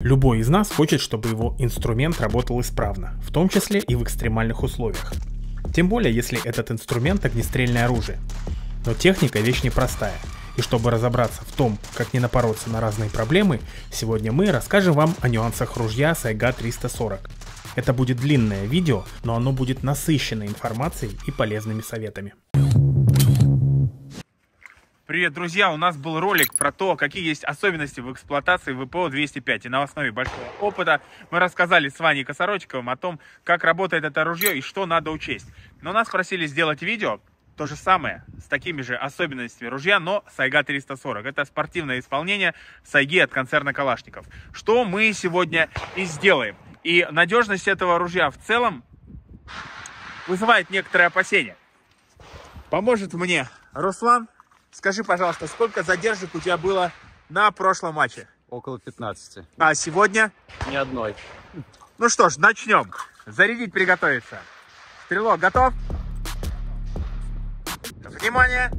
Любой из нас хочет, чтобы его инструмент работал исправно, в том числе и в экстремальных условиях. Тем более, если этот инструмент огнестрельное оружие. Но техника вещь непростая, и чтобы разобраться в том, как не напороться на разные проблемы, сегодня мы расскажем вам о нюансах ружья Сайга 340. Это будет длинное видео, но оно будет насыщено информацией и полезными советами. Привет, друзья! У нас был ролик про то, какие есть особенности в эксплуатации ВПО-205. И на основе большого опыта мы рассказали с Ваней Косорочковым о том, как работает это ружье и что надо учесть. Но нас просили сделать видео, то же самое, с такими же особенностями ружья, но Сайга 340. Это спортивное исполнение Сайги от концерна Калашников. Что мы сегодня и сделаем. И надежность этого ружья в целом вызывает некоторые опасения. Поможет мне Руслан Скажи, пожалуйста, сколько задержек у тебя было на прошлом матче? Около 15. А сегодня? Ни одной. Ну что ж, начнем. Зарядить, приготовиться. Стрелок готов? Внимание!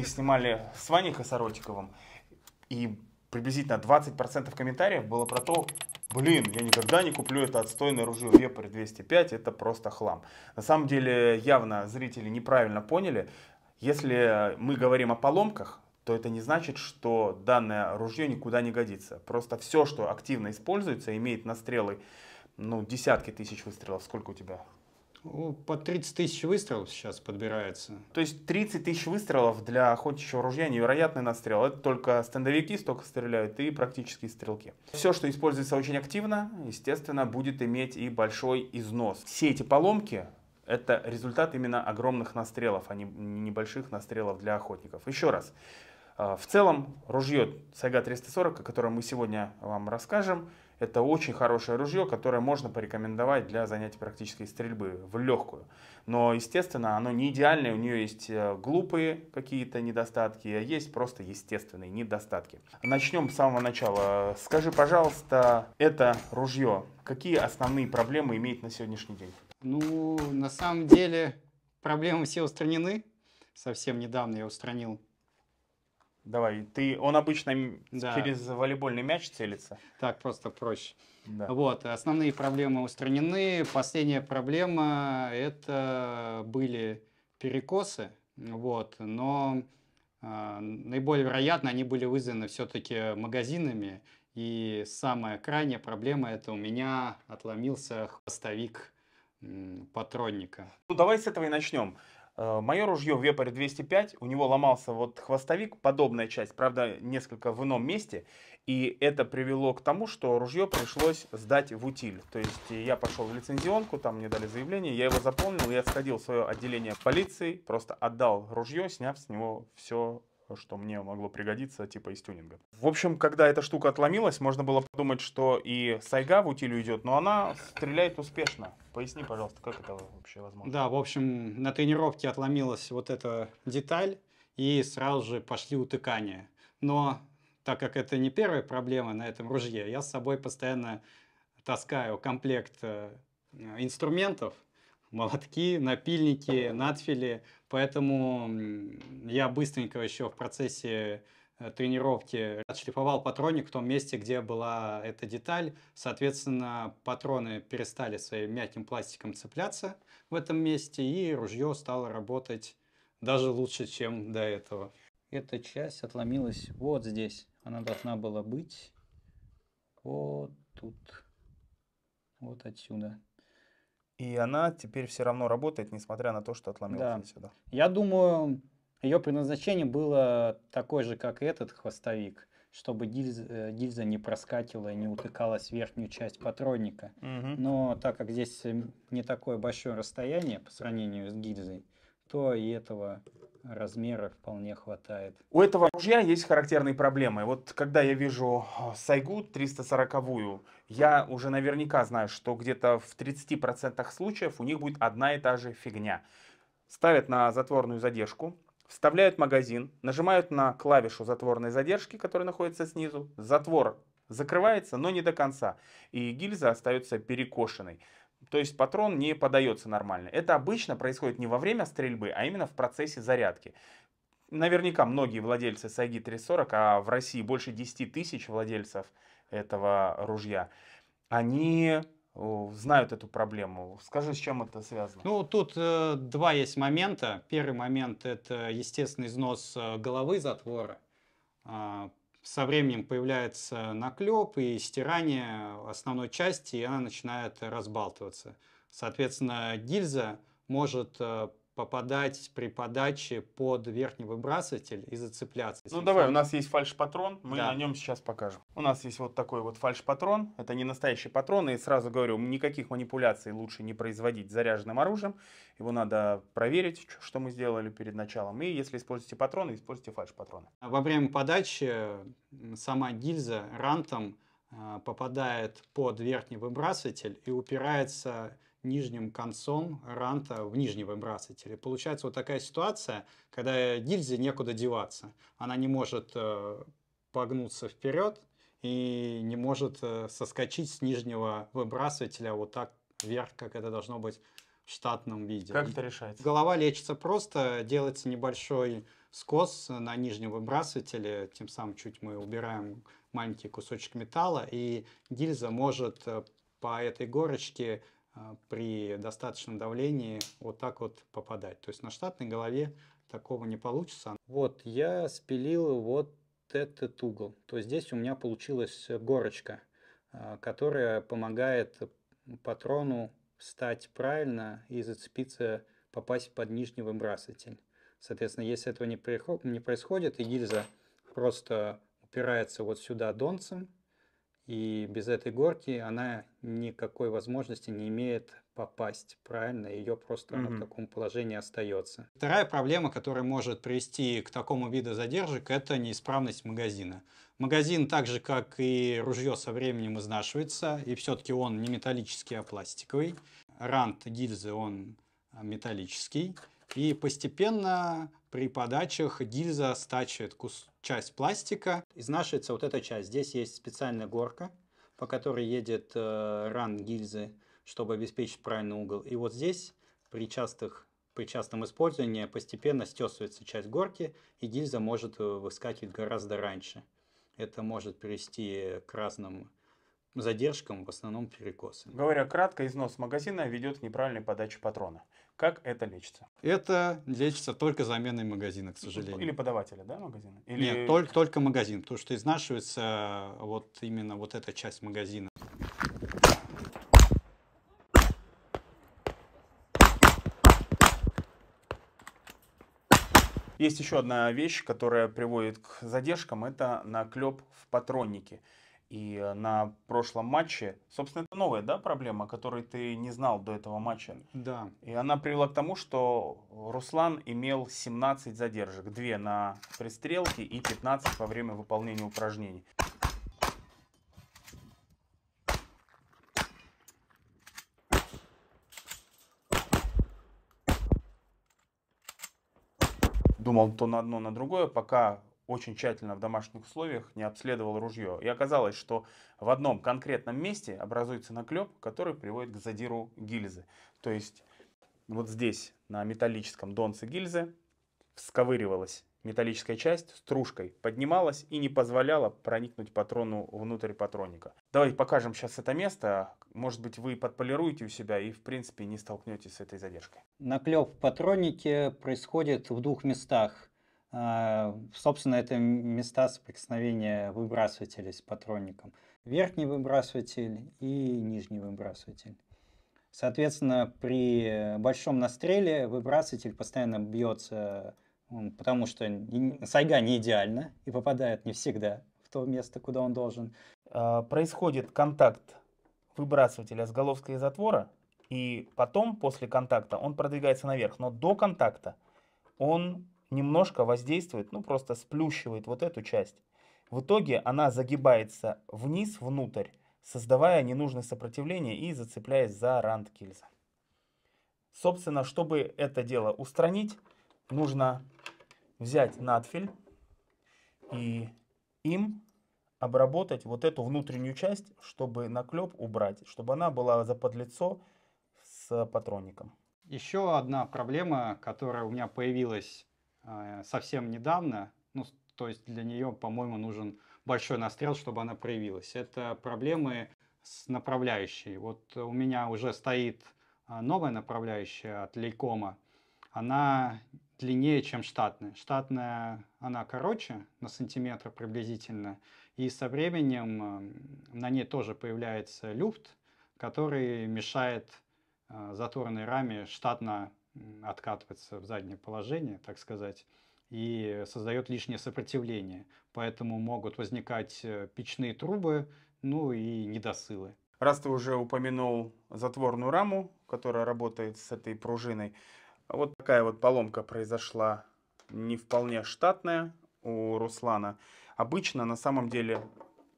снимали с Ваней Косоротиковым, и приблизительно 20% комментариев было про то, блин, я никогда не куплю это отстойное ружье Вепрь 205, это просто хлам. На самом деле явно зрители неправильно поняли, если мы говорим о поломках, то это не значит, что данное ружье никуда не годится. Просто все, что активно используется, имеет настрелы ну, десятки тысяч выстрелов. Сколько у тебя? по 30 тысяч выстрелов сейчас подбирается. То есть 30 тысяч выстрелов для охотничьего ружья невероятный настрел. Это только стендовики столько стреляют и практически стрелки. Все, что используется очень активно, естественно, будет иметь и большой износ. Все эти поломки это результат именно огромных настрелов, а не небольших настрелов для охотников. Еще раз, а, в целом ружье Сайга 340, о котором мы сегодня вам расскажем, это очень хорошее ружье, которое можно порекомендовать для занятий практической стрельбы в легкую. Но, естественно, оно не идеальное, у нее есть э, глупые какие-то недостатки, а есть просто естественные недостатки. Начнем с самого начала. Скажи, пожалуйста, это ружье, какие основные проблемы имеет на сегодняшний день? Ну, на самом деле, проблемы все устранены. Совсем недавно я устранил Давай, ты, он обычно да. через волейбольный мяч целится. Так просто проще. Да. Вот, основные проблемы устранены. Последняя проблема это были перекосы, вот, но э, наиболее вероятно они были вызваны все-таки магазинами. И самая крайняя проблема это у меня отломился хвостовик патронника. Ну давай с этого и начнем. Э, Мое ружье Вепарь 205, у него ломался вот хвостовик, подобная часть, правда, несколько в ином месте. И это привело к тому, что ружье пришлось сдать в утиль. То есть э, я пошел в лицензионку, там мне дали заявление, я его заполнил, я сходил в свое отделение полиции, просто отдал ружье, сняв с него все что мне могло пригодиться, типа из тюнинга. В общем, когда эта штука отломилась, можно было подумать, что и сайга в утилю идет, но она стреляет успешно. Поясни, пожалуйста, как это вообще возможно? Да, в общем, на тренировке отломилась вот эта деталь, и сразу же пошли утыкания. Но так как это не первая проблема на этом ружье, я с собой постоянно таскаю комплект э, инструментов, молотки, напильники, надфили, Поэтому я быстренько еще в процессе э, тренировки отшлифовал патроник в том месте, где была эта деталь. Соответственно, патроны перестали своим мягким пластиком цепляться в этом месте, и ружье стало работать даже лучше, чем до этого. Эта часть отломилась вот здесь. Она должна была быть вот тут, вот отсюда. И она теперь все равно работает, несмотря на то, что отломилась да. сюда. Я думаю, ее предназначение было такое же, как и этот хвостовик, чтобы гильза, э, гильза не проскакивала и не утыкалась в верхнюю часть патронника. Угу. Но так как здесь э, не такое большое расстояние по сравнению с гильзой, то и этого размера вполне хватает. У этого ружья есть характерные проблемы. Вот когда я вижу а, Сайгу 340-ю, я уже наверняка знаю, что где-то в 30% случаев у них будет одна и та же фигня. Ставят на затворную задержку, вставляют магазин, нажимают на клавишу затворной задержки, которая находится снизу, затвор закрывается, но не до конца, и гильза остается перекошенной то есть патрон не подается нормально. Это обычно происходит не во время стрельбы, а именно в процессе зарядки. Наверняка многие владельцы Сайги 340, а в России больше 10 тысяч владельцев этого ружья, они э, знают эту проблему. Скажи, с чем это связано? Ну, тут э, два есть момента. Первый момент – это естественный износ э, головы затвора. А, со временем появляется наклеп и стирание основной части, и она начинает разбалтываться. Соответственно, гильза может э, попадать при подаче под верхний выбрасыватель и зацепляться. Ну давай, у нас есть фальш-патрон, мы да. на нем сейчас покажем. У нас есть вот такой вот фальш-патрон, это не настоящий патрон, и сразу говорю, никаких манипуляций лучше не производить заряженным оружием, его надо проверить, что мы сделали перед началом, и если используете патроны, используйте фальш-патроны. А во время подачи сама гильза рантом а, попадает под верхний выбрасыватель и упирается нижним концом ранта в нижнем вибрацителе. Получается вот такая ситуация, когда гильзе некуда деваться. Она не может э, погнуться вперед и не может э, соскочить с нижнего выбрасывателя вот так вверх, как это должно быть в штатном виде. Как это решается? Голова лечится просто, делается небольшой скос на нижнем выбрасывателе, тем самым чуть мы убираем маленький кусочек металла, и гильза может э, по этой горочке а, при достаточном давлении вот так вот попадать. То есть на штатной голове такого не получится. Вот я спилил вот этот угол. То есть здесь у меня получилась горочка, а, которая помогает патрону встать правильно и зацепиться, попасть под нижний выбрасатель. Соответственно, если этого не происходит, и гильза просто упирается вот сюда донцем, и без этой горки она никакой возможности не имеет попасть правильно, ее просто mm-hmm. в таком положении остается. Вторая проблема, которая может привести к такому виду задержек, это неисправность магазина. Магазин, так же как и ружье, со временем изнашивается, и все-таки он не металлический, а пластиковый. Рант гильзы он а, металлический. И постепенно при подачах гильза стачивает часть пластика. Изнашивается вот эта часть. Здесь есть специальная горка, по которой едет э, ран гильзы, чтобы обеспечить правильный угол. И вот здесь при, частых, при частном использовании постепенно стесывается часть горки, и гильза может э, выскакивать гораздо раньше. Это может привести к разным задержкам, в основном перекосы. Говоря кратко, износ магазина ведет к неправильной подаче патрона. Как это лечится? Это лечится только заменой магазина, к сожалению. Или подавателя, да, магазина? Или... Нет, только, только магазин, потому что изнашивается вот именно вот эта часть магазина. Есть еще одна вещь, которая приводит к задержкам, это наклеп в патроннике и э, на прошлом матче. Собственно, это новая да, проблема, о которой ты не знал до этого матча. Да. И она привела к тому, что Руслан имел 17 задержек. Две на пристрелке и 15 во время выполнения упражнений. Думал то на одно, на другое, пока очень тщательно в домашних условиях не обследовал ружье. И оказалось, что в одном конкретном месте образуется наклеп, который приводит к задиру гильзы. То есть вот здесь на металлическом донце гильзы всковыривалась металлическая часть стружкой поднималась и не позволяла проникнуть патрону внутрь патроника. Давайте покажем сейчас это место. Может быть, вы подполируете у себя и, в принципе, не столкнетесь с этой задержкой. Наклеп в патронике происходит в двух местах. А, собственно, это места соприкосновения выбрасывателя с патронником. Верхний выбрасыватель и нижний выбрасыватель. Соответственно, при большом настреле выбрасыватель постоянно бьется, потому что сайга не идеальна и попадает не всегда в то место, куда он должен. А, происходит контакт выбрасывателя с головкой затвора, и потом, после контакта, он продвигается наверх. Но до контакта он немножко воздействует, ну просто сплющивает вот эту часть. В итоге она загибается вниз, внутрь, создавая ненужное сопротивление и зацепляясь за рант кильза. Собственно, чтобы это дело устранить, нужно взять надфиль и им обработать вот эту внутреннюю часть, чтобы наклеп убрать, чтобы она была заподлицо с патроником. Еще одна проблема, которая у меня появилась Э, совсем недавно. Ну, то есть для нее, по-моему, нужен большой настрел, чтобы она проявилась. Это проблемы с направляющей. Вот у меня уже стоит э, новая направляющая от Лейкома. Она длиннее, чем штатная. Штатная, она короче, на сантиметр приблизительно. И со временем эм, на ней тоже появляется люфт, который мешает э, заторной раме штатно откатывается в заднее положение, так сказать, и создает лишнее сопротивление. Поэтому могут возникать э, печные трубы, ну и недосылы. Раз ты уже упомянул затворную раму, которая работает с этой пружиной, вот такая вот поломка произошла, не вполне штатная у Руслана. Обычно на самом деле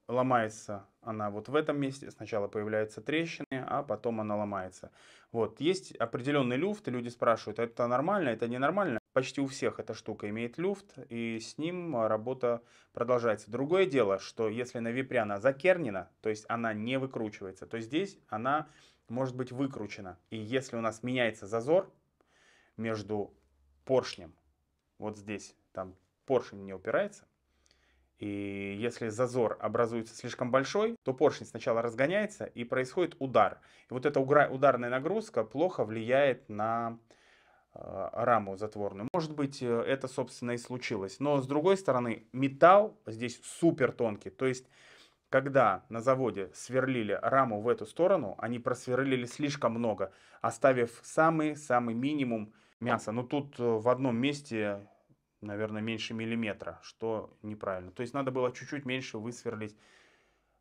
ломается она вот в этом месте, сначала появляются трещины, а потом она ломается. Вот, есть определенный люфт, и люди спрашивают, «А это нормально, это ненормально? Почти у всех эта штука имеет люфт, и с ним а, работа продолжается. Другое дело, что если на випре она закернена, то есть она не выкручивается, то здесь она может быть выкручена. И если у нас меняется зазор между поршнем, вот здесь, там поршень не упирается, и если зазор образуется слишком большой, то поршень сначала разгоняется и происходит удар. И вот эта ударная нагрузка плохо влияет на э, раму затворную. Может быть, э, это, собственно, и случилось. Но, с другой стороны, металл здесь супер тонкий. То есть, когда на заводе сверлили раму в эту сторону, они просверлили слишком много, оставив самый-самый минимум мяса. Но тут э, в одном месте наверное, меньше миллиметра, что неправильно. То есть надо было чуть-чуть меньше высверлить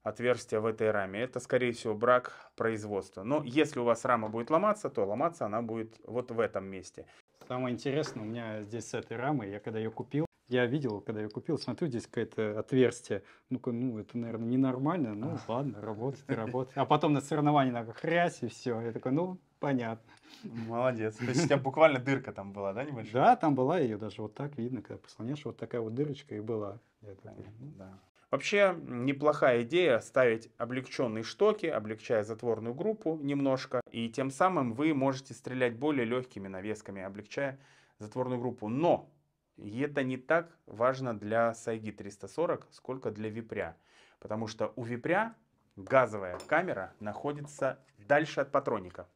отверстие в этой раме. Это, скорее всего, брак производства. Но если у вас рама будет ломаться, то ломаться она будет вот в этом месте. Самое интересное у меня здесь с этой рамой, я когда ее купил, я видел, когда я купил, смотрю, здесь какое-то отверстие. Ну-ка, ну, это, наверное, ненормально. Ну, ладно, работает и работает. А потом на соревновании на хрясь и все. Я такой, ну, Понятно. Молодец. То есть у тебя буквально дырка там была, да, небольшая? Да, там была ее даже вот так видно, когда послоняешь, вот такая вот дырочка и была. Да. Вообще неплохая идея ставить облегченные штоки, облегчая затворную группу немножко, и тем самым вы можете стрелять более легкими навесками, облегчая затворную группу. Но это не так важно для Сайги 340, сколько для випря, потому что у випря газовая камера находится дальше от патроника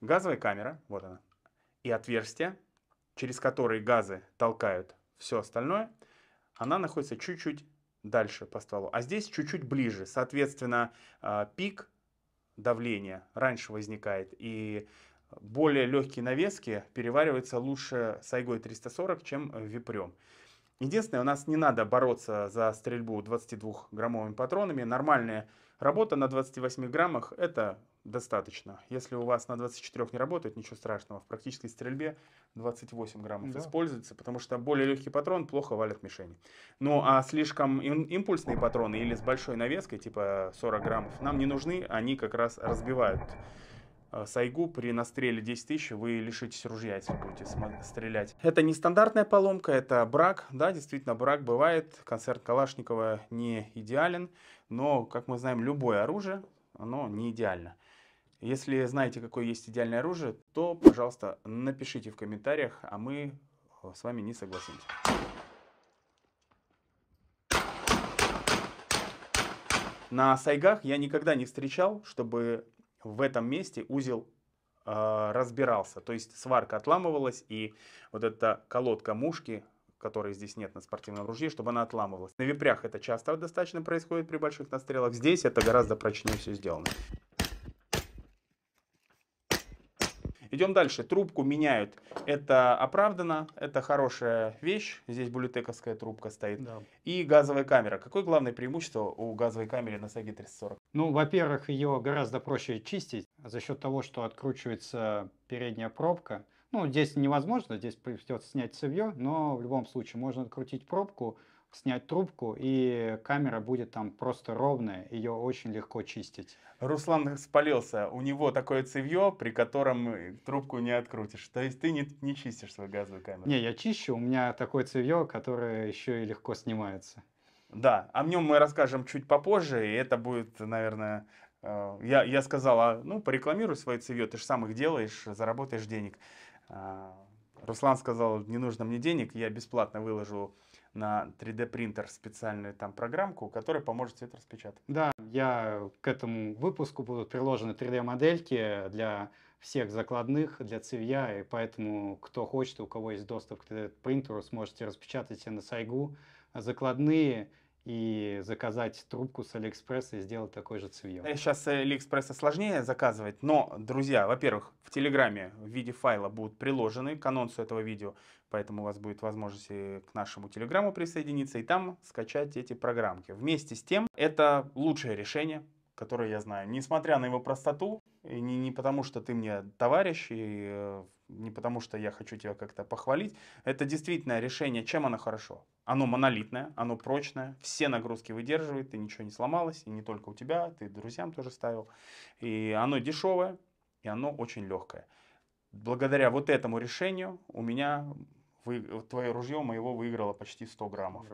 газовая камера, вот она, и отверстие, через которое газы толкают все остальное, она находится чуть-чуть дальше по стволу, а здесь чуть-чуть ближе. Соответственно, а, пик давления раньше возникает, и более легкие навески перевариваются лучше сайгой 340, чем випрем. Единственное, у нас не надо бороться за стрельбу 22-граммовыми патронами. Нормальная работа на 28 граммах – это достаточно. Если у вас на 24 не работает, ничего страшного. В практической стрельбе 28 граммов ну да. используется, потому что более легкий патрон плохо валят мишени. Ну а слишком импульсные патроны или с большой навеской, типа 40 граммов, нам не нужны, они как раз разбивают э, сайгу при настреле 10 тысяч вы лишитесь ружья, если будете стрелять. Это не стандартная поломка, это брак. Да, действительно, брак бывает. Концерт Калашникова не идеален, но, как мы знаем, любое оружие, оно не идеально. Если знаете, какое есть идеальное оружие, то, пожалуйста, напишите в комментариях, а мы э, с вами не согласимся. На сайгах я никогда не встречал, чтобы в этом месте узел э, разбирался. То есть сварка отламывалась, и вот эта колодка мушки, которой здесь нет на спортивном ружье, чтобы она отламывалась. На випрях это часто достаточно происходит при больших настрелах. Здесь это гораздо прочнее все сделано. Идем дальше. Трубку меняют. Это оправдано, это хорошая вещь. Здесь Булетековская трубка стоит. Да. И газовая камера. Какое главное преимущество у газовой камеры на Саги 340? Ну, во-первых, ее гораздо проще чистить за счет того, что откручивается передняя пробка. Ну, здесь невозможно, здесь придется снять цевье, но в любом случае можно открутить пробку, снять трубку, и камера будет там просто ровная, ее очень легко чистить. Руслан спалился, у него такое цевье, при котором э, трубку не открутишь. То есть ты не, не чистишь свою газовую камеру? Не, я чищу, у меня такое цевье, которое еще и легко снимается. Да, о нем мы расскажем чуть попозже, и это будет, наверное, э, я, я сказал, а, ну, порекламируй свое цевье, ты же сам их делаешь, заработаешь денег. А, Руслан сказал, не нужно мне денег, я бесплатно выложу на 3D принтер специальную там программку, которая поможет все это распечатать. Да, я к этому выпуску будут приложены 3D модельки для всех закладных, для цевья, и поэтому кто хочет, у кого есть доступ к 3D принтеру, сможете распечатать себе на сайгу закладные и заказать трубку с Алиэкспресса и сделать такой же цевьё. Сейчас э, с э, Алиэкспресса сложнее заказывать, но, друзья, во-первых, в Телеграме в виде файла будут приложены к анонсу этого видео, поэтому у вас будет возможность э, к нашему Телеграму присоединиться и там скачать эти программки. Вместе с тем, это лучшее решение, которое я знаю, несмотря на его простоту, и не, не потому что ты мне товарищ, и не потому что я хочу тебя как-то похвалить, это действительно решение, чем оно хорошо? Оно монолитное, оно прочное, все нагрузки выдерживает, и ничего не сломалось, и не только у тебя, ты друзьям тоже ставил. И оно дешевое, и оно очень легкое. Благодаря вот этому решению у меня вы, твое ружье моего выиграло почти 100 граммов.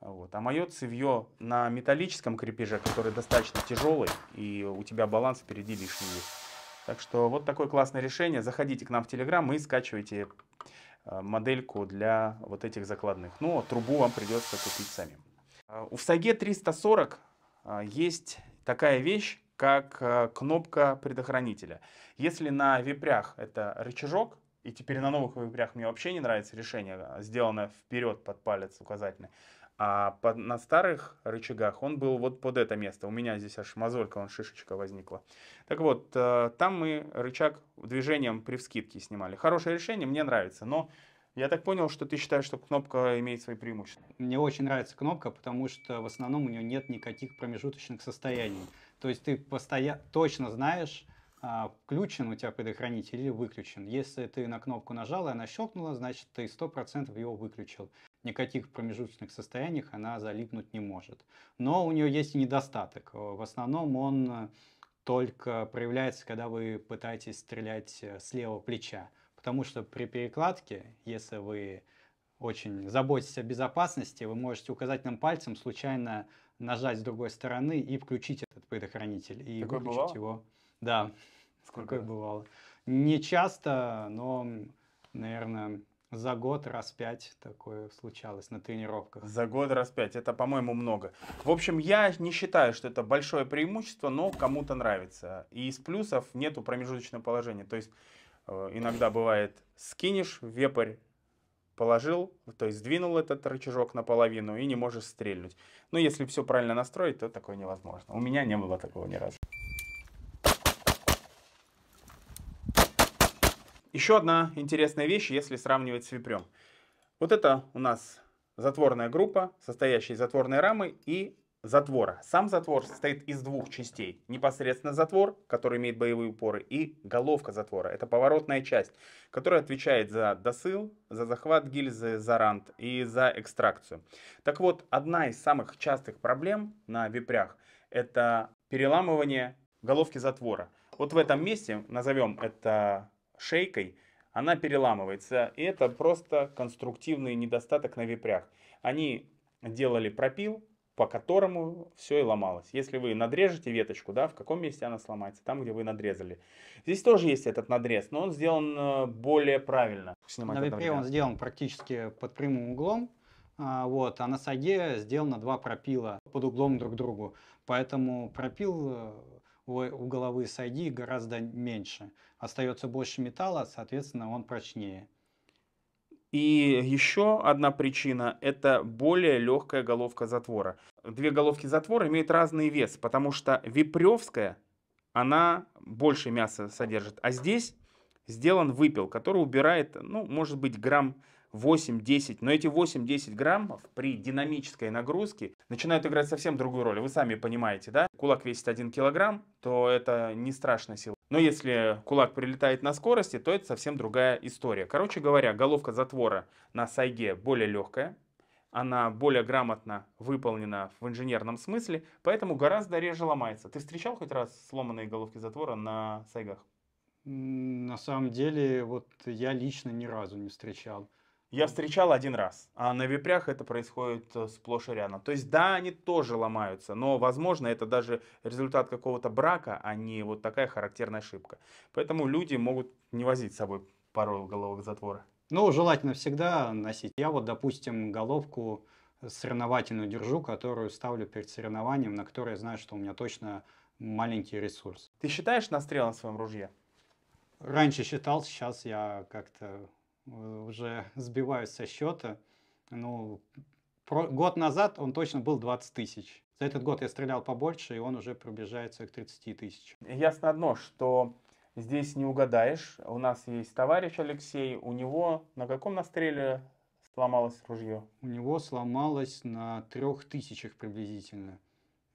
Вот. А мое цевье на металлическом крепеже, который достаточно тяжелый, и у тебя баланс впереди лишний есть. Так что вот такое классное решение. Заходите к нам в Телеграм и скачивайте Э, модельку для вот этих закладных. Но ну, а трубу вам придется купить самим. А, у Всаге 340 а, есть такая вещь, как э, кнопка предохранителя. Если на випрях это рычажок, и теперь на новых випрях мне вообще не нравится решение, сделанное вперед под палец указательный, а под, на старых рычагах он был вот под это место. У меня здесь аж мозолька, он шишечка возникла. Так вот, э, там мы рычаг движением при вскидке снимали. Хорошее решение, мне нравится, но я так понял, что ты считаешь, что кнопка имеет свои преимущества. Мне очень нравится кнопка, потому что в основном у нее нет никаких промежуточных состояний. То есть ты постоя... точно знаешь, а, включен у тебя предохранитель или выключен. Если ты на кнопку нажал и она щелкнула, значит ты 100% его выключил никаких промежуточных состояниях она залипнуть не может. Но у нее есть и недостаток. Э, в основном он э, только проявляется, когда вы пытаетесь стрелять э, с левого плеча. Потому что при перекладке, если вы очень заботитесь о безопасности, вы можете указательным пальцем случайно нажать с другой стороны и включить этот предохранитель. И Такое выключить бывало? его. Да. Сколько Такое бывало. Не часто, но, наверное, за год раз пять такое случалось на тренировках. За год раз пять. Это, по-моему, много. В общем, я не считаю, что это большое преимущество, но кому-то нравится. И из плюсов нету промежуточного положения. То есть э, иногда бывает скинешь вепрь, положил, то есть сдвинул этот рычажок наполовину и не можешь стрельнуть. Но ну, если все правильно настроить, то такое невозможно. У меня не было такого ни разу. Еще одна интересная вещь, если сравнивать с випрем. Вот это у нас затворная группа, состоящая из затворной рамы и затвора. Сам затвор состоит из двух частей. Непосредственно затвор, который имеет боевые упоры, и головка затвора. Это поворотная часть, которая отвечает за досыл, за захват гильзы, за рант и за экстракцию. Так вот, одна из самых частых проблем на випрях – это переламывание головки затвора. Вот в этом месте, назовем это шейкой, она переламывается. И это просто конструктивный недостаток на випрях. Они делали пропил, по которому все и ломалось. Если вы надрежете веточку, да, в каком месте она сломается? Там, где вы надрезали. Здесь тоже есть этот надрез, но он сделан э, более правильно. Снимать на випре он сделан практически под прямым углом, а, вот, а на саге сделано два пропила под углом друг к другу. Поэтому пропил э, у угловые сайди гораздо меньше. Остается больше металла, соответственно, он прочнее. И еще одна причина – это более легкая головка затвора. Две головки затвора имеют разный вес, потому что випревская, она больше мяса содержит. А здесь сделан выпил, который убирает, ну, может быть, грамм 8-10. Но эти 8-10 граммов при динамической нагрузке начинают играть совсем другую роль. Вы сами понимаете, да? Кулак весит 1 килограмм, то это не страшная сила. Но если кулак прилетает на скорости, то это совсем другая история. Короче говоря, головка затвора на сайге более легкая, она более грамотно выполнена в инженерном смысле, поэтому гораздо реже ломается. Ты встречал хоть раз сломанные головки затвора на сайгах? На самом деле, вот я лично ни разу не встречал я встречал один раз, а на випрях это происходит э, сплошь и рядом. То есть да, они тоже ломаются, но возможно это даже результат какого-то брака, а не вот такая характерная ошибка. Поэтому люди могут не возить с собой пару головок затвора. Ну, желательно всегда носить. Я вот, допустим, головку соревновательную держу, которую ставлю перед соревнованием, на которой я знаю, что у меня точно маленький ресурс. Ты считаешь настрел на своем ружье? Раньше считал, сейчас я как-то Э, уже сбиваюсь со счета. Ну, про, год назад он точно был 20 тысяч. За этот год я стрелял побольше, и он уже пробежается к 30 тысяч. Ясно одно, что здесь не угадаешь. У нас есть товарищ Алексей, у него на каком настреле сломалось ружье? У него сломалось на трех тысячах приблизительно.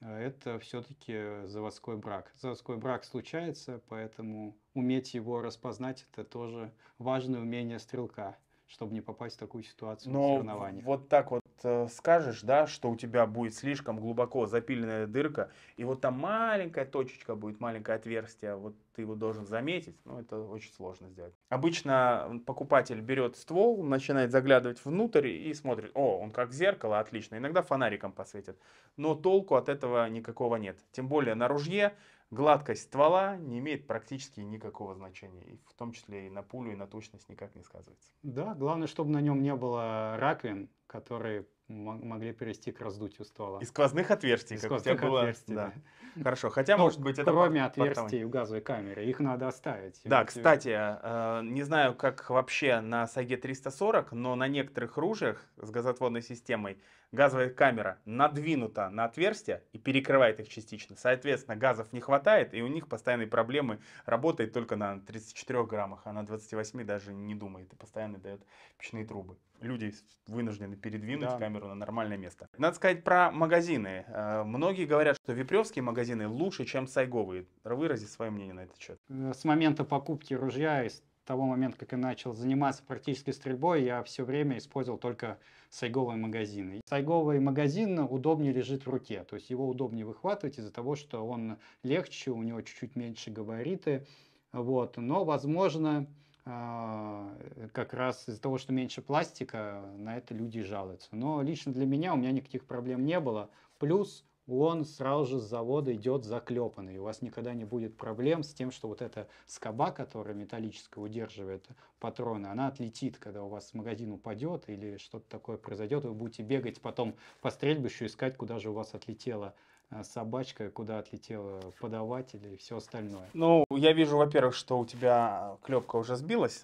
А это все-таки заводской брак. Заводской брак случается, поэтому уметь его распознать это тоже важное умение стрелка, чтобы не попасть в такую ситуацию Но в соревнованиях. Вот так вот Э, скажешь, да, что у тебя будет слишком глубоко запиленная дырка, и вот там маленькая точечка будет, маленькое отверстие, вот ты его должен заметить, но ну, это очень сложно сделать. Обычно покупатель берет ствол, начинает заглядывать внутрь и смотрит, о, он как зеркало, отлично, иногда фонариком посветит, но толку от этого никакого нет. Тем более на ружье гладкость ствола не имеет практически никакого значения, и в том числе и на пулю, и на точность никак не сказывается. Да, главное, чтобы на нем не было раковин, которые могли привести к раздутию ствола. Из сквозных отверстий, Из как сквозных у тебя Отверстий, да. да. Хорошо, хотя, ну, может быть, это... Кроме отверстий в газовой камере, их надо оставить. Да, э, кстати, э, не знаю, как вообще на саге 340, но на некоторых ружьях с газотводной системой газовая камера надвинута на отверстия и перекрывает их частично. Соответственно, газов не хватает, и у них постоянные проблемы. Работает только на 34 граммах, а на 28 даже не думает и постоянно дает печные трубы люди вынуждены передвинуть да. камеру на нормальное место. Надо сказать про магазины. Э, многие говорят, что випревские магазины лучше, чем сайговые. Вырази свое мнение на этот счет. Э, с момента покупки ружья и с того момента, как я начал заниматься практической стрельбой, я все время использовал только сайговые магазины. Сайговый магазин удобнее лежит в руке, то есть его удобнее выхватывать из-за того, что он легче, у него чуть-чуть меньше габариты. Вот. Но, возможно, а, как раз из-за того, что меньше пластика, на это люди жалуются. Но лично для меня у меня никаких проблем не было. Плюс он сразу же с завода идет заклепанный. У вас никогда не будет проблем с тем, что вот эта скоба, которая металлическая удерживает патроны, она отлетит, когда у вас магазин упадет или что-то такое произойдет. Вы будете бегать потом по стрельбищу, искать, куда же у вас отлетела Э, собачка, куда отлетела подаватель и все остальное. Ну, я вижу, во-первых, что у тебя э, клепка уже сбилась,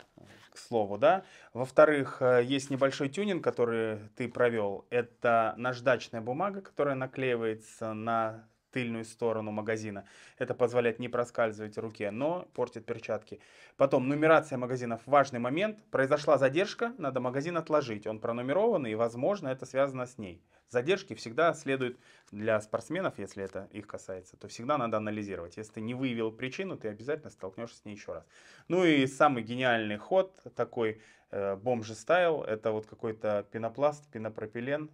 к слову, да. Во-вторых, э, есть небольшой тюнинг, который ты провел. Это наждачная бумага, которая наклеивается на тыльную сторону магазина. Это позволяет не проскальзывать руке, но портит перчатки. Потом нумерация магазинов. Важный момент. Произошла задержка, надо магазин отложить. Он пронумерованный и, возможно, это связано с ней. Задержки всегда следует для спортсменов, если это их касается, то всегда надо анализировать. Если ты не выявил причину, ты обязательно столкнешься с ней еще раз. Ну и самый гениальный ход такой э, бомжи стайл, это вот какой-то пенопласт, пенопропилен,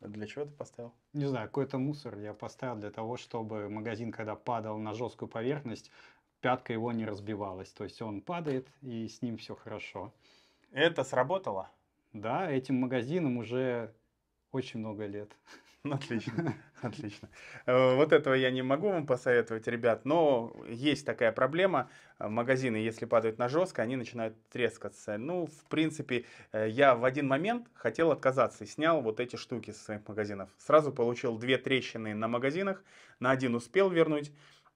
для чего ты поставил? Не знаю, какой-то мусор я поставил для того, чтобы магазин, когда падал на жесткую поверхность, пятка его не разбивалась. То есть он падает, и с ним все хорошо. Это сработало? Да, этим магазинам уже очень много лет. Ну, отлично, отлично. Э, вот этого я не могу вам посоветовать, ребят, но есть такая проблема. Э, магазины, если падают на жестко, они начинают трескаться. Ну, в принципе, э, я в один момент хотел отказаться и снял вот эти штуки с своих магазинов. Сразу получил две трещины на магазинах, на один успел вернуть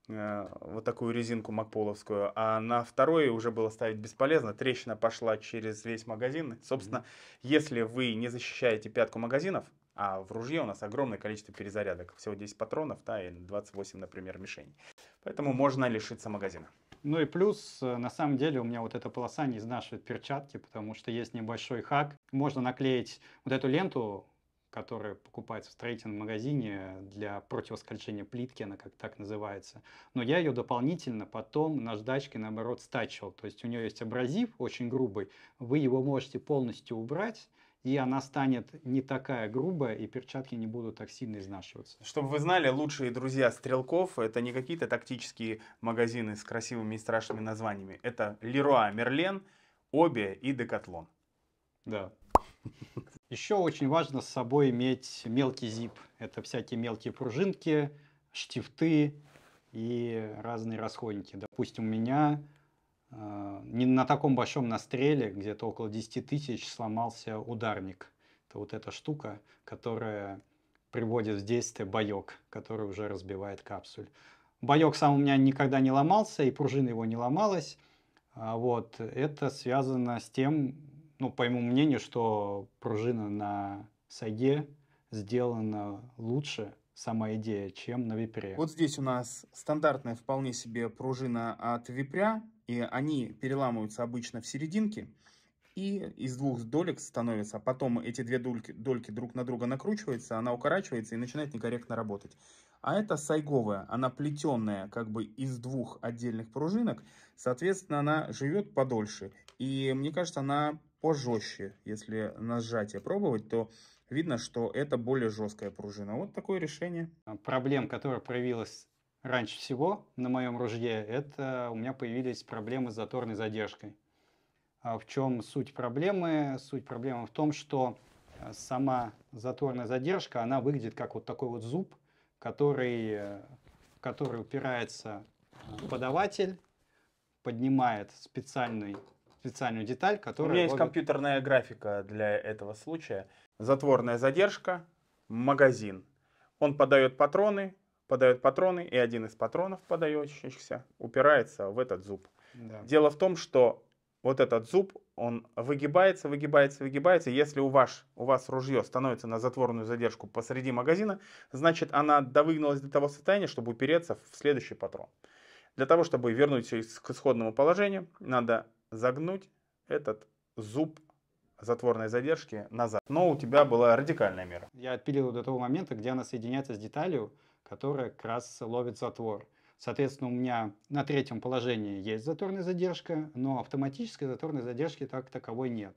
вот такую резинку макполовскую, а на второй уже было ставить бесполезно. Трещина пошла через весь магазин. Собственно, mm-hmm. если вы не защищаете пятку магазинов, а в ружье у нас огромное количество перезарядок. Всего 10 патронов, да, и 28, например, мишеней. Поэтому можно лишиться магазина. Ну и плюс, э, на самом деле, у меня вот эта полоса не изнашивает перчатки, потому что есть небольшой хак. Можно наклеить вот эту ленту, которая покупается в строительном магазине для противоскольжения плитки, она как так называется. Но я ее дополнительно потом наждачкой, наоборот, стачивал. То есть у нее есть абразив очень грубый, вы его можете полностью убрать, и она станет не такая грубая, и перчатки не будут так сильно изнашиваться. Чтобы вы знали, лучшие друзья стрелков это не какие-то тактические магазины с красивыми и страшными названиями. Это Леруа Мерлен, Обе и Декатлон. Да. Еще очень важно с собой иметь мелкий зип. Это всякие мелкие пружинки, штифты и разные расходники. Допустим, у меня а, не на таком большом настреле, где-то около 10 тысяч, сломался ударник. Это вот эта штука, которая приводит в действие боек, который уже разбивает капсуль. Боек сам у меня никогда не ломался, и пружина его не ломалась. А вот. Это связано с тем, ну, по моему мнению, что пружина на Сайге сделана лучше, сама идея, чем на випре. Вот здесь у нас стандартная вполне себе пружина от випря, и они переламываются обычно в серединке, и из двух долек становится, а потом эти две дольки, дольки друг на друга накручиваются, она укорачивается и начинает некорректно работать. А это сайговая, она плетенная как бы из двух отдельных пружинок, соответственно, она живет подольше. И мне кажется, она пожестче, если на сжатие пробовать, то видно, что это более жесткая пружина. Вот такое решение. Проблем, которая проявилась раньше всего на моем ружье, это у меня появились проблемы с заторной задержкой. А в чем суть проблемы? Суть проблемы в том, что э, сама заторная задержка, она выглядит как вот такой вот зуб, который, э, который упирается подаватель, поднимает специальный, специальную деталь, которая... У меня ловит... есть компьютерная графика для этого случая. Затворная задержка, магазин. Он подает патроны, подает патроны, и один из патронов подающихся упирается в этот зуб. Да. Дело в том, что вот этот зуб, он выгибается, выгибается, выгибается. Если у вас, у вас ружье становится на затворную задержку посреди магазина, значит она довыгнулась до того состояния, чтобы упереться в следующий патрон. Для того, чтобы вернуть все к исходному положению, надо загнуть этот зуб затворной задержки назад. Но у тебя была радикальная мера. Я отпилил до того момента, где она соединяется с деталью, которая как раз ловит затвор. Соответственно, у меня на третьем положении есть заторная задержка, но автоматической заторной задержки так таковой нет.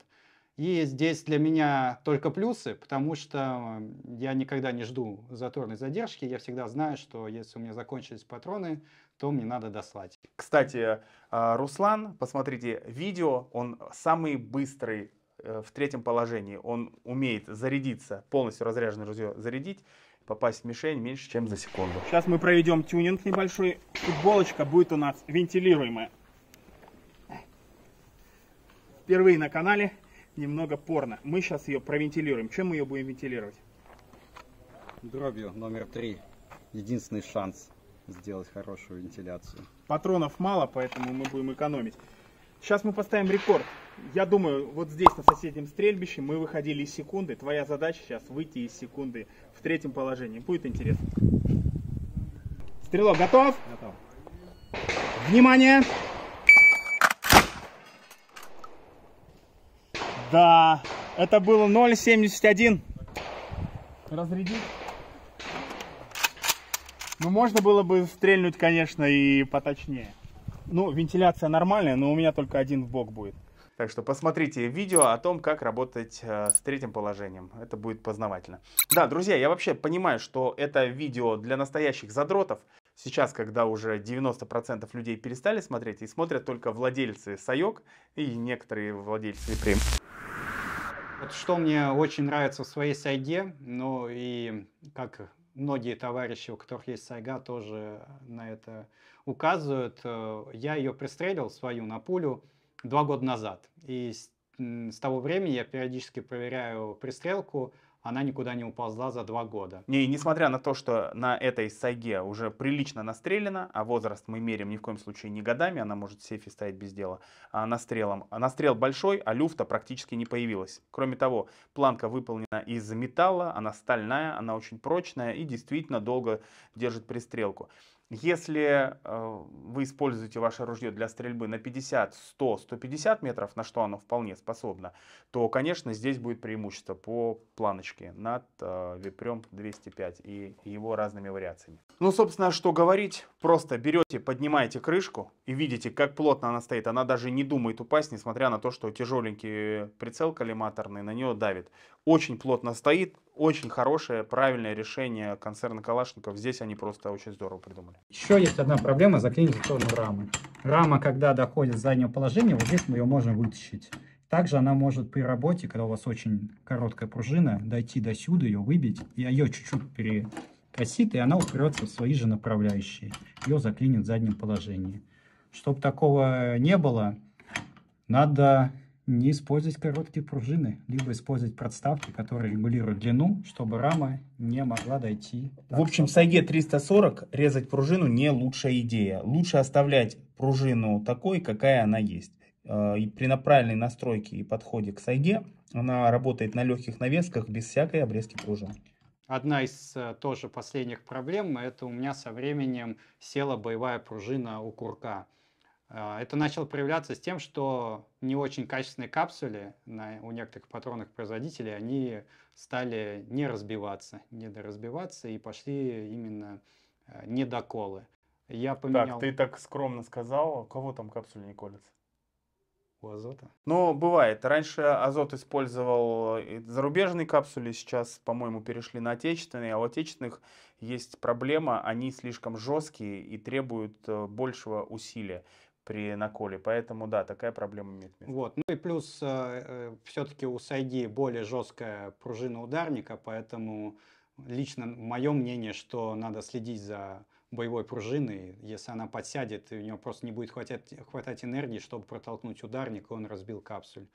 И здесь для меня только плюсы, потому что я никогда не жду заторной задержки. Я всегда знаю, что если у меня закончились патроны, то мне надо дослать. Кстати, а, Руслан, посмотрите видео, он самый быстрый э, в третьем положении. Он умеет зарядиться, полностью разряженное ружье зарядить попасть в мишень меньше, чем за секунду. Сейчас мы проведем тюнинг небольшой. Футболочка будет у нас вентилируемая. Впервые на канале немного порно. Мы сейчас ее провентилируем. Чем мы ее будем вентилировать? Дробью номер три. Единственный шанс сделать хорошую вентиляцию. Патронов мало, поэтому мы будем экономить. Сейчас мы поставим рекорд. Я думаю, вот здесь, на соседнем стрельбище, мы выходили из секунды. Твоя задача сейчас выйти из секунды в третьем положении. Будет интересно. Стрелок готов? Готов. Внимание! Да, это было 0,71. Разрядить. Ну, можно было бы стрельнуть, конечно, и поточнее. Ну, вентиляция нормальная, но у меня только один в бок будет. Так что посмотрите видео о том, как работать э, с третьим положением. Это будет познавательно. Да, друзья, я вообще понимаю, что это видео для настоящих задротов. Сейчас, когда уже 90% людей перестали смотреть и смотрят только владельцы Сайок и некоторые владельцы Прим. Вот что мне очень нравится в своей Сайге, ну и как многие товарищи, у которых есть Сайга, тоже на это указывают, э, я ее пристрелил, свою, на пулю, два года назад. И с, с того времени я периодически проверяю пристрелку, она никуда не уползла за два года. Не, несмотря на то, что на этой саге уже прилично настрелено, а возраст мы меряем ни в коем случае не годами, она может в сейфе стоять без дела, а настрелом. А настрел большой, а люфта практически не появилось. Кроме того, планка выполнена из металла, она стальная, она очень прочная и действительно долго держит пристрелку. Если э, вы используете ваше ружье для стрельбы на 50, 100, 150 метров, на что оно вполне способно, то, конечно, здесь будет преимущество по планочке над э, випрем 205 и его разными вариациями. Ну, собственно, что говорить, Просто берете, поднимаете крышку и видите, как плотно она стоит. Она даже не думает упасть, несмотря на то, что тяжеленький прицел коллиматорный на нее давит. Очень плотно стоит, очень хорошее, правильное решение концерна Калашников. Здесь они просто очень здорово придумали. Еще есть одна проблема заклинить в сторону рамы. Рама, когда доходит с заднего положения, вот здесь мы ее можем вытащить. Также она может при работе, когда у вас очень короткая пружина, дойти до сюда, ее выбить и ее чуть-чуть пере косит, и она упрется в свои же направляющие. Ее заклинит в заднем положении. Чтобы такого не было, надо не использовать короткие пружины, либо использовать подставки, которые регулируют длину, чтобы рама не могла дойти. В общем, в саге 340 резать пружину не лучшая идея. Лучше оставлять пружину такой, какая она есть. Э, и при правильной настройке и подходе к сайге она работает на легких навесках без всякой обрезки пружин. Одна из э, тоже последних проблем – это у меня со временем села боевая пружина у курка. А, это начало проявляться с тем, что не очень качественные капсули на, у некоторых патронных производителей, они стали не разбиваться, не недоразбиваться и пошли именно э, недоколы. Я поменял... Так, ты так скромно сказал, у «А кого там капсули не колятся? у азота. Но бывает. Раньше азот использовал э, зарубежные капсули, сейчас, по-моему, перешли на отечественные. А у отечественных есть проблема, они слишком жесткие и требуют э, большего усилия при наколе. Поэтому, да, такая проблема имеет место. Вот. Ну и плюс э, э все-таки у Сайги более жесткая пружина ударника, поэтому лично мое мнение, что надо следить за боевой пружины, если она подсядет, у него просто не будет хватать, хватать энергии, чтобы протолкнуть ударник, и он разбил капсуль.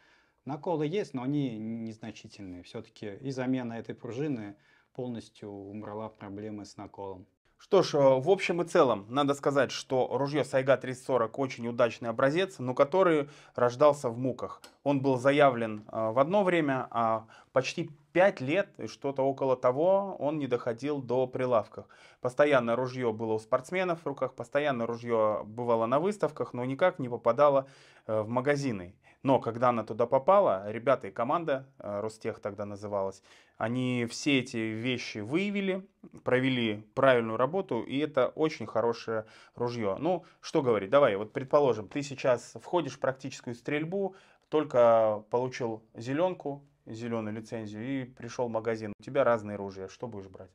Наколы есть, но они незначительные. Все-таки и замена этой пружины полностью умрала проблемы с наколом. Что ж, э, в общем и целом, надо сказать, что ружье Сайга 340 очень удачный образец, но который рождался в муках. Он был заявлен э, в одно время, а почти Пять лет и что-то около того он не доходил до прилавков. Постоянно ружье было у спортсменов в руках, постоянно ружье бывало на выставках, но никак не попадало э, в магазины. Но когда она туда попала, ребята и команда, э, Ростех тогда называлась, они все эти вещи выявили, провели правильную работу, и это очень хорошее ружье. Ну, что говорить, давай, вот предположим, ты сейчас входишь в практическую стрельбу, только получил зеленку, зеленую лицензию и пришел в магазин, у тебя разные ружья, что будешь брать?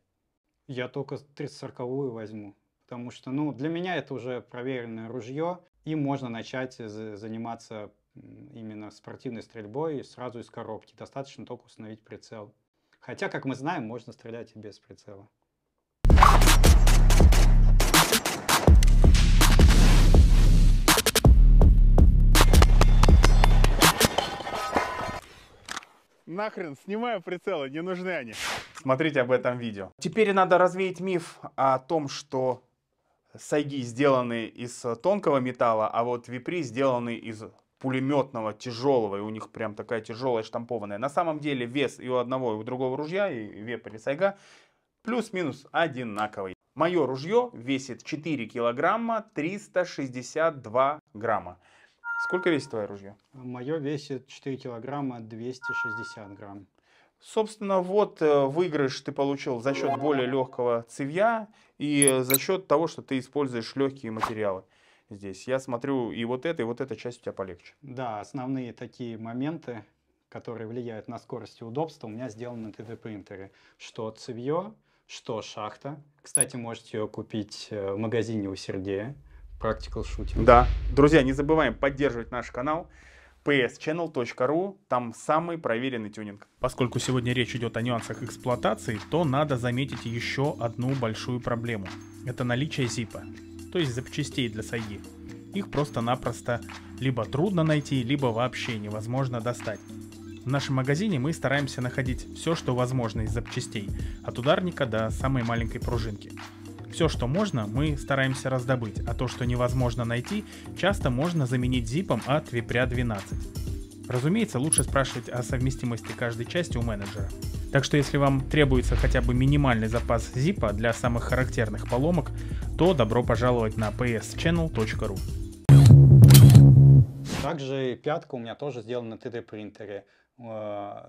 Я только 30-40 возьму, потому что, ну, для меня это уже проверенное ружье, и можно начать заниматься именно спортивной стрельбой сразу из коробки. Достаточно только установить прицел. Хотя, как мы знаем, можно стрелять и без прицела. Нахрен, снимаю прицелы, не нужны они. Смотрите об этом видео. Теперь надо развеять миф о том, что сайги сделаны из тонкого металла, а вот випри сделаны из пулеметного, тяжелого, и у них прям такая тяжелая штампованная. На самом деле вес и у одного, и у другого ружья, и вепрь и сайга, плюс-минус одинаковый. Мое ружье весит 4 килограмма 362 грамма. Сколько весит твое ружье? А Мое весит 4 килограмма 260 грамм. Собственно, вот э, выигрыш ты получил за счет более легкого цевья и э, за счет того, что ты используешь легкие материалы здесь. Я смотрю, и вот это и вот эта часть у тебя полегче. Да, основные такие моменты, которые влияют на скорость и удобство, у меня сделаны на 3D-принтере. Что цевье, что шахта. Кстати, можете ее купить э, в магазине у Сергея. Practical Shooting. Да. Друзья, не забываем поддерживать наш канал pschannel.ru, там самый проверенный тюнинг. Поскольку сегодня речь идет о нюансах эксплуатации, то надо заметить еще одну большую проблему. Это наличие зипа, то есть запчастей для САИ. Их просто-напросто либо трудно найти, либо вообще невозможно достать. В нашем магазине мы стараемся находить все, что возможно из запчастей, от ударника до самой маленькой пружинки. Все, что можно, мы стараемся раздобыть, а то, что невозможно найти, часто можно заменить зипом от Випря 12. Разумеется, лучше спрашивать о совместимости каждой части у менеджера. Так что если вам требуется хотя бы минимальный запас зипа для самых характерных поломок, то добро пожаловать на pschannel.ru. Также пятка у меня тоже сделана на 3D принтере э,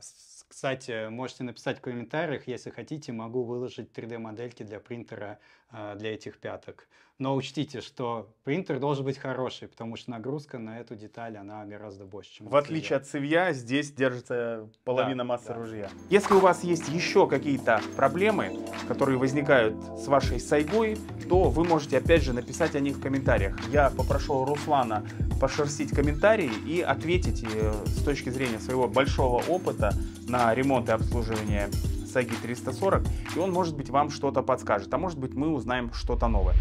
кстати, можете написать в комментариях, если хотите, могу выложить 3D-модельки для принтера а, для этих пяток. Но учтите, что принтер должен быть хороший, потому что нагрузка на эту деталь, она гораздо больше, чем В отличие от цевья, здесь держится половина да, массы да. ружья. Если у вас есть еще какие-то проблемы, которые возникают с вашей сайгой, то вы можете опять же написать о них в комментариях. Я попрошу Руслана пошерстить комментарии и ответить э, с точки зрения своего большого опыта на ремонт и обслуживание Саги 340, и он, может быть, вам что-то подскажет, а может быть, мы узнаем что-то новое.